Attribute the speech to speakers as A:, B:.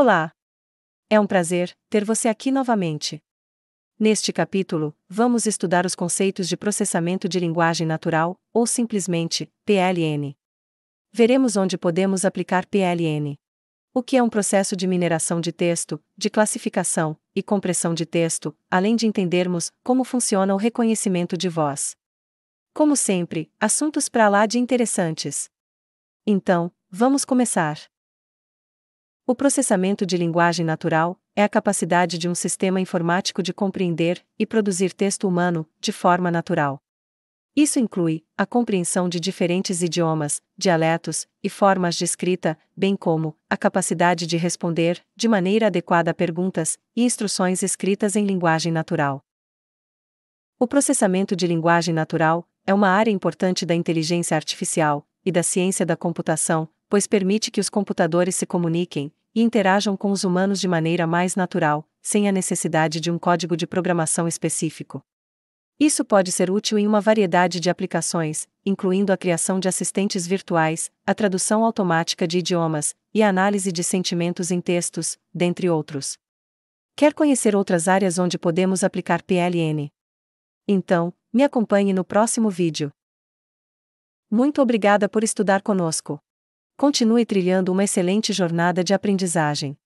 A: Olá! É um prazer ter você aqui novamente. Neste capítulo, vamos estudar os conceitos de processamento de linguagem natural, ou simplesmente, PLN. Veremos onde podemos aplicar PLN. O que é um processo de mineração de texto, de classificação e compressão de texto, além de entendermos como funciona o reconhecimento de voz. Como sempre, assuntos para lá de interessantes. Então, vamos começar. O processamento de linguagem natural é a capacidade de um sistema informático de compreender e produzir texto humano de forma natural. Isso inclui a compreensão de diferentes idiomas, dialetos e formas de escrita, bem como a capacidade de responder de maneira adequada a perguntas e instruções escritas em linguagem natural. O processamento de linguagem natural é uma área importante da inteligência artificial e da ciência da computação, pois permite que os computadores se comuniquem e interajam com os humanos de maneira mais natural, sem a necessidade de um código de programação específico. Isso pode ser útil em uma variedade de aplicações, incluindo a criação de assistentes virtuais, a tradução automática de idiomas e a análise de sentimentos em textos, dentre outros. Quer conhecer outras áreas onde podemos aplicar PLN? Então, me acompanhe no próximo vídeo. Muito obrigada por estudar conosco. Continue trilhando uma excelente jornada de aprendizagem.